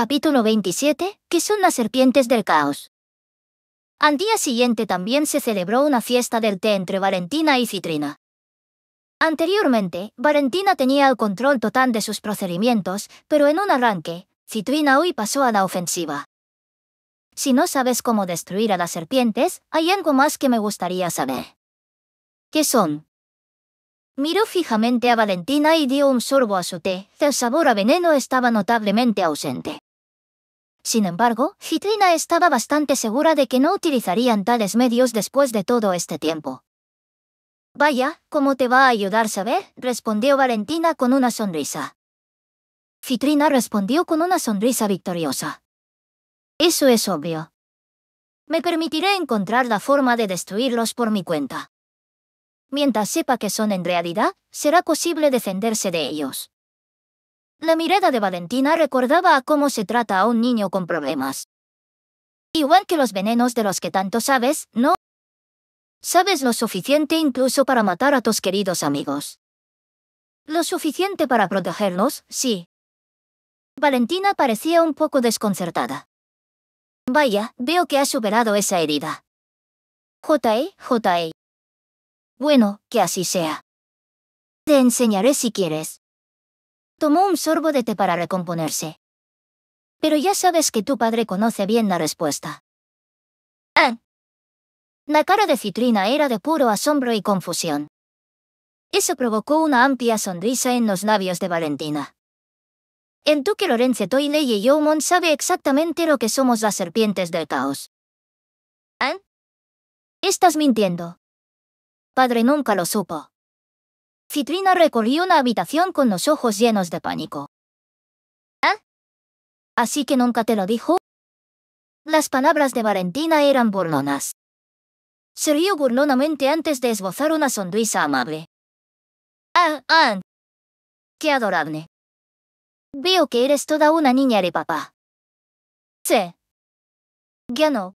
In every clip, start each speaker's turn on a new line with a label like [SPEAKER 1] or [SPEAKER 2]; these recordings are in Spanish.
[SPEAKER 1] Capítulo 27, que son las serpientes del caos. Al día siguiente también se celebró una fiesta del té entre Valentina y Citrina. Anteriormente, Valentina tenía el control total de sus procedimientos, pero en un arranque, Citrina hoy pasó a la ofensiva. Si no sabes cómo destruir a las serpientes, hay algo más que me gustaría saber. ¿Qué son? Miró fijamente a Valentina y dio un sorbo a su té. El sabor a veneno estaba notablemente ausente. Sin embargo, Citrina estaba bastante segura de que no utilizarían tales medios después de todo este tiempo. Vaya, ¿cómo te va a ayudar saber? respondió Valentina con una sonrisa. Citrina respondió con una sonrisa victoriosa. Eso es obvio. Me permitiré encontrar la forma de destruirlos por mi cuenta. Mientras sepa que son en realidad, será posible defenderse de ellos. La mirada de Valentina recordaba a cómo se trata a un niño con problemas. Igual que los venenos de los que tanto sabes, no sabes lo suficiente incluso para matar a tus queridos amigos. Lo suficiente para protegernos? sí. Valentina parecía un poco desconcertada. Vaya, veo que has superado esa herida. J.E., J.E. Bueno, que así sea. Te enseñaré si quieres. Tomó un sorbo de té para recomponerse. Pero ya sabes que tu padre conoce bien la respuesta. Ah. La cara de Citrina era de puro asombro y confusión. Eso provocó una amplia sonrisa en los labios de Valentina. En tú que Lorenzo Toile y Youmon sabe exactamente lo que somos las serpientes del caos. ¿Eh? Estás mintiendo. Padre nunca lo supo. Citrina recorrió una habitación con los ojos llenos de pánico. ¿Ah? ¿Así que nunca te lo dijo? Las palabras de Valentina eran burlonas. Se rió burlonamente antes de esbozar una sonrisa amable. ¡Ah, ah! ¡Qué adorable! Veo que eres toda una niña de papá. Sí. Ya no.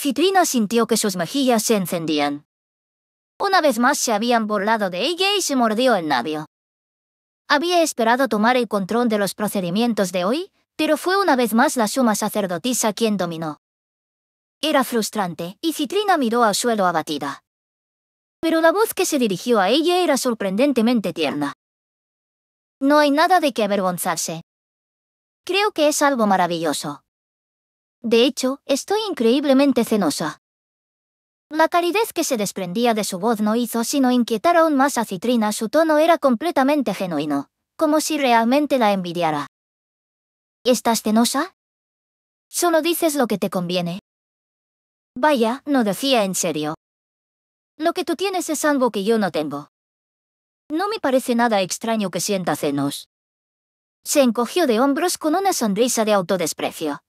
[SPEAKER 1] Citrina sintió que sus mejillas se encendían. Una vez más se habían burlado de ella y se mordió el navio. Había esperado tomar el control de los procedimientos de hoy, pero fue una vez más la suma sacerdotisa quien dominó. Era frustrante, y Citrina miró al suelo abatida. Pero la voz que se dirigió a ella era sorprendentemente tierna. No hay nada de qué avergonzarse. Creo que es algo maravilloso. De hecho, estoy increíblemente cenosa. La calidez que se desprendía de su voz no hizo sino inquietar aún más a Citrina. Su tono era completamente genuino, como si realmente la envidiara. ¿Estás cenosa? Solo dices lo que te conviene. Vaya, no decía en serio. Lo que tú tienes es algo que yo no tengo. No me parece nada extraño que sienta cenos. Se encogió de hombros con una sonrisa de autodesprecio.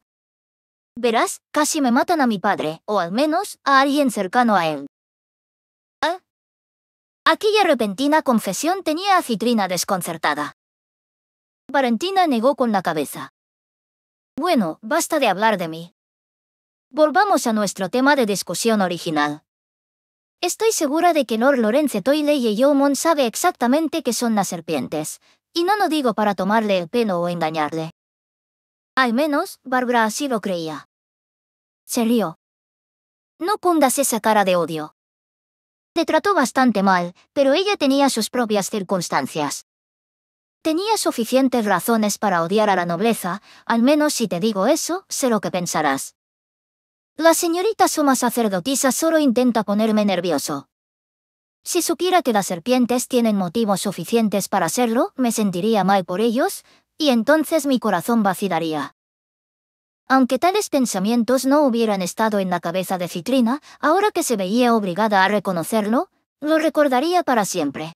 [SPEAKER 1] Verás, casi me matan a mi padre, o al menos a alguien cercano a él. ¿Ah? Aquella repentina confesión tenía a Citrina desconcertada. Valentina negó con la cabeza. Bueno, basta de hablar de mí. Volvamos a nuestro tema de discusión original. Estoy segura de que Lord Lorenzo Toile y Yeomon sabe exactamente qué son las serpientes, y no lo digo para tomarle el pelo o engañarle. Al menos, Bárbara así lo creía. Se rió. No cundas esa cara de odio. Te trató bastante mal, pero ella tenía sus propias circunstancias. Tenía suficientes razones para odiar a la nobleza, al menos si te digo eso, sé lo que pensarás. La señorita suma sacerdotisa solo intenta ponerme nervioso. Si supiera que las serpientes tienen motivos suficientes para hacerlo, me sentiría mal por ellos, y entonces mi corazón vacilaría. Aunque tales pensamientos no hubieran estado en la cabeza de Citrina, ahora que se veía obligada a reconocerlo, lo recordaría para siempre.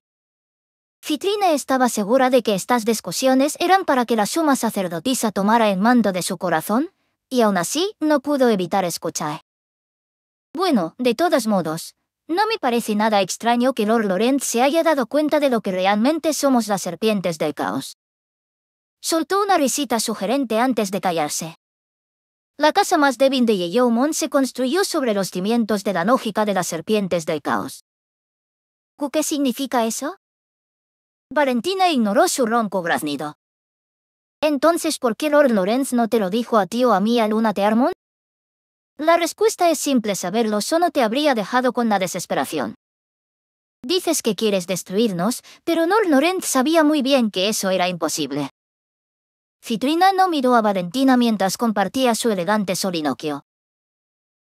[SPEAKER 1] Citrina estaba segura de que estas discusiones eran para que la suma sacerdotisa tomara el mando de su corazón, y aún así no pudo evitar escuchar. Bueno, de todos modos, no me parece nada extraño que Lord Laurent se haya dado cuenta de lo que realmente somos las serpientes del caos. Soltó una risita sugerente antes de callarse. La casa más débil de Yeomon se construyó sobre los cimientos de la lógica de las serpientes del caos. ¿Qué significa eso? Valentina ignoró su ronco graznido. Entonces, ¿por qué Lord Lorenz no te lo dijo a ti o a mí a Luna Tearmon? La respuesta es simple saberlo, solo te habría dejado con la desesperación. Dices que quieres destruirnos, pero Lord Lorenz sabía muy bien que eso era imposible. Citrina no miró a Valentina mientras compartía su elegante solinoquio.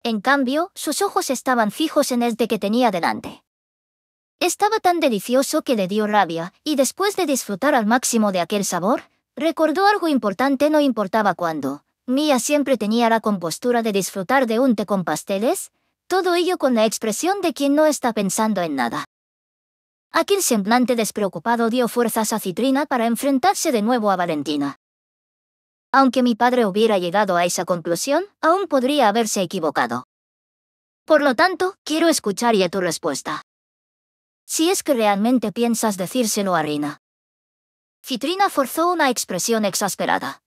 [SPEAKER 1] En cambio, sus ojos estaban fijos en el de este que tenía delante. Estaba tan delicioso que le dio rabia, y después de disfrutar al máximo de aquel sabor, recordó algo importante no importaba cuándo. Mía siempre tenía la compostura de disfrutar de un té con pasteles, todo ello con la expresión de quien no está pensando en nada. Aquel semblante despreocupado dio fuerzas a Citrina para enfrentarse de nuevo a Valentina aunque mi padre hubiera llegado a esa conclusión, aún podría haberse equivocado. Por lo tanto, quiero escuchar ya tu respuesta. Si es que realmente piensas decírselo a Rina. Citrina forzó una expresión exasperada.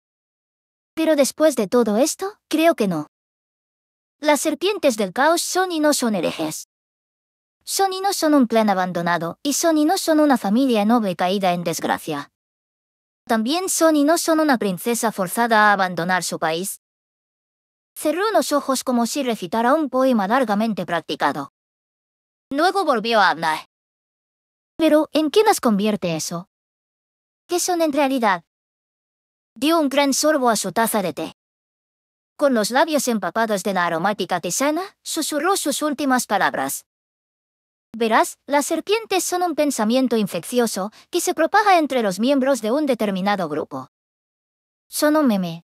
[SPEAKER 1] Pero después de todo esto, creo que no. Las serpientes del caos son y no son herejes. Son y no son un plan abandonado, y son y no son una familia noble caída en desgracia. También son y no son una princesa forzada a abandonar su país. Cerró los ojos como si recitara un poema largamente practicado. Luego volvió a hablar. Pero, ¿en qué nos convierte eso? ¿Qué son en realidad? Dio un gran sorbo a su taza de té. Con los labios empapados de la aromática tisana, susurró sus últimas palabras. Verás, las serpientes son un pensamiento infeccioso que se propaga entre los miembros de un determinado grupo. Son un meme,